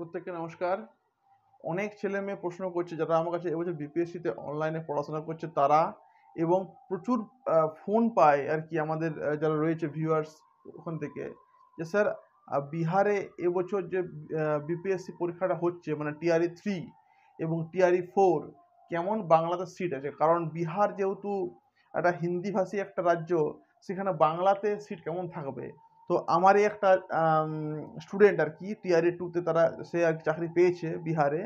প্রত্যেককে নমস্কার অনেক ছেলে মেয়ে প্রশ্ন করছে যারা আমার কাছে এবছর বিপিএসসিতে অনলাইনে পড়াশোনা করছে তারা এবং প্রচুর ফোন পায় আর কি আমাদের যারা রয়েছে ভিউয়ার্স ওখান থেকে যে স্যার বিহারে এবছর যে বিপিএসসি পরীক্ষাটা হচ্ছে মানে টিআরই থ্রি e এবং টিআরই ফোর e কেমন বাংলাতে সিট আছে কারণ বিহার যেহেতু একটা হিন্দিভাষী একটা রাজ্য সেখানে বাংলাতে সিট কেমন থাকবে তো আমারই একটা স্টুডেন্ট আর কি টিআরই টুতে তারা সে আর চাকরি পেয়েছে বিহারে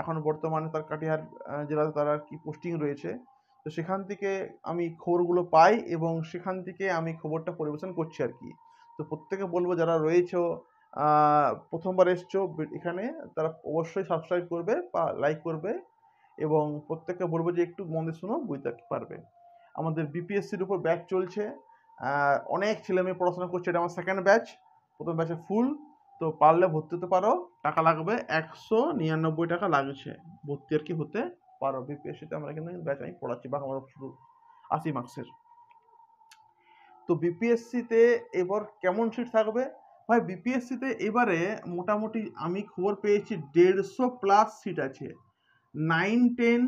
এখন বর্তমানে তার কাটিহার জেলাতে তার আর কি পোস্টিং রয়েছে তো সেখান থেকে আমি খবরগুলো পাই এবং সেখান থেকে আমি খবরটা পরিবেশন করছি আর কি তো প্রত্যেকে বলবো যারা রয়েছে প্রথমবার এসছো এখানে তারা অবশ্যই সাবস্ক্রাইব করবে বা লাইক করবে এবং প্রত্যেককে বলবো যে একটু মনে শুনো বুঝতে পারবে আমাদের বিপিএসসির উপর ব্যাচ চলছে অনেক ছেলে মেয়ে পড়াশোনা করছে এটা আমার সেকেন্ড ব্যাচ প্রথম ব্যাচে ফুল তো পারলে ভর্তি হতে পারো টাকা লাগবে একশো নিরানব্বই টাকা লাগছে ভর্তি আর কি হতে পারো বিপিএসসিতে আমরা কিন্তু ব্যাচ আমি পড়াচ্ছি বা আমার শুরু আশি মার্কসের তো বিপিএসসিতে এবার কেমন সিট থাকবে ভাই বিপিএসসিতে এবারে মোটামুটি আমি খবর পেয়েছি দেড়শো প্লাস সিট আছে নাইন টেন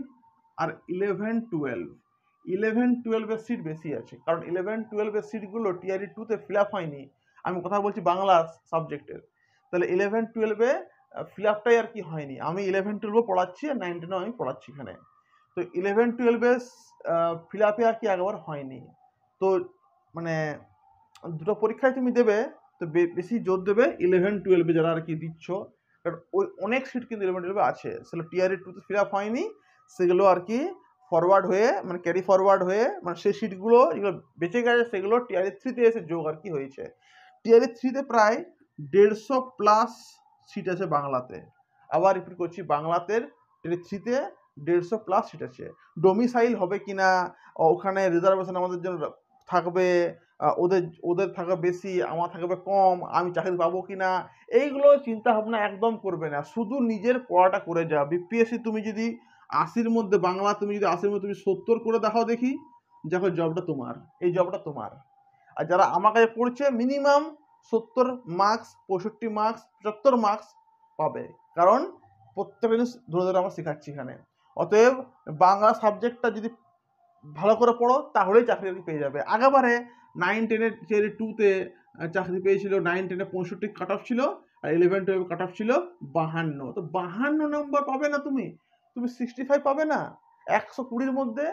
আর ইলেভেন টুয়েলভ ইলেভেন টুয়েলভের সিট বেশি আছে কারণ ইলেভেন টুয়েলভের সিটগুলো টিআরই টুতে e ফিল আপ হয়নি আমি কথা বলছি বাংলা সাবজেক্টের তাহলে ইলেভেন টুয়েলভে ফিল আপটাই আর কি হয়নি আমি ইলেভেন টুয়েলভও পড়াচ্ছি আর নাইন আমি পড়াচ্ছি এখানে তো ইলেভেন টুয়েলভে ফিল আপে আর কি একবার হয়নি তো মানে দুটো পরীক্ষায় তুমি দেবে তো বেশি জোর দেবে ইলেভেন টুয়েলভে যারা আর কি দিচ্ছ কারণ ওই অনেক সিট কিন্তু ইলেভেন টুয়েলভে আছে সেগুলো টিআরই টুতে ফিল আপ হয়নি সেগুলো আর কি ফরওয়ার্ড হয়ে মানে ক্যারি ফরওয়ার্ড হয়ে মানে সেই সিটগুলো যেগুলো বেঁচে গেছে সেগুলো টিআরএ থ্রিতে এসে যোগ আর কি হয়েছে টিআরএ থ্রিতে প্রায় দেড়শো প্লাস সিট আছে বাংলাতে আবার রিপিট করছি বাংলাতে টিআরএ থ্রিতে দেড়শো প্লাস সিট আছে ডোমিসাইল হবে কি না ওখানে রিজার্ভেশন আমাদের জন্য থাকবে ওদের ওদের থাকা বেশি আমার থাকবে কম আমি চাকরি পাবো কি না এইগুলো চিন্তাভাবনা একদম করবে না শুধু নিজের পড়াটা করে যাও বিপিএসসি তুমি যদি আশির মধ্যে বাংলা তুমি যদি আশির মধ্যে তুমি সত্তর করে দেখাও দেখি দেখো জবটা তোমার এই জবটা তোমার আর যারা আমার কাছে পড়ছে মিনিমাম সত্তর মার্কস পঁয়ষট্টি মার্কস পঁচাত্তর মার্কস পাবে কারণ প্রত্যেকটা জিনিস ধরে ধরে আমরা শেখাচ্ছি এখানে অতএব বাংলা সাবজেক্টটা যদি ভালো করে পড়ো তাহলেই চাকরি পেয়ে যাবে আগেবারে নাইন টেনে চেয়ে টুতে চাকরি পেয়েছিল নাইন টেনে পঁয়ষট্টি কাট অফ ছিল আর ইলেভেন টুয়েলভ কাট অফ ছিল বাহান্ন তো বাহান্ন নম্বর পাবে না তুমি তুমি সিক্সটি ফাইভ পাবে না একশো কুড়ির মধ্যে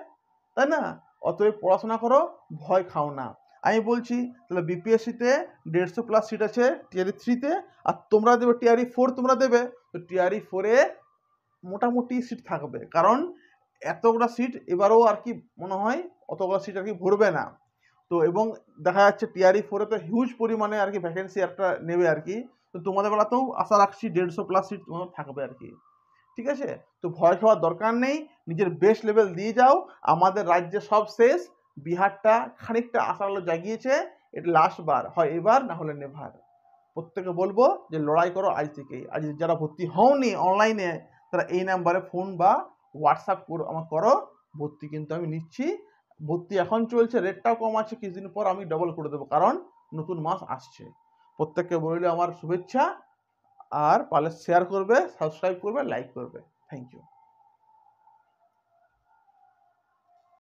তাই না অতএব পড়াশোনা করো ভয় খাও না আমি বলছি তাহলে বিপিএসসিতে দেড়শো প্লাস সিট আছে টিয়ারি থ্রিতে আর তোমরা দেবে টিয়ারি ফোর তোমরা দেবে তো টিয়ারি ফোরে মোটামুটি সিট থাকবে কারণ এতগুলো সিট এবারও আর কি মনে হয় অতগুলো সিট আর কি ভরবে না তো এবং দেখা যাচ্ছে টিআরই ফোরে তো হিউজ পরিমাণে আর কি ভ্যাকেন্সি একটা নেবে আর কি তো তোমাদের বেলাতেও আশা রাখছি দেড়শো প্লাস সিট তোমাদের থাকবে আর কি ঠিক আছে তো ভয় খাওয়ার দরকার নেই নিজের বেস্ট লেভেল দিয়ে যাও আমাদের রাজ্যে সব শেষ বিহারটা খানিকটা আশার আলো জাগিয়েছে এটা লাস্ট বার হয় এবার না হলে নেভার প্রত্যেকে বলবো যে লড়াই করো আজ থেকেই আজ যারা ভর্তি হওনি অনলাইনে তারা এই নাম্বারে ফোন বা হোয়াটসঅ্যাপ করো আমার করো ভর্তি কিন্তু আমি নিচ্ছি ভর্তি এখন চলছে রেটটাও কম আছে কিছুদিন পর আমি ডবল করে দেবো কারণ নতুন মাস আসছে প্রত্যেককে বলিল আমার শুভেচ্ছা আর পারলে শেয়ার করবে সাবস্ক্রাইব করবে লাইক করবে থ্যাংক ইউ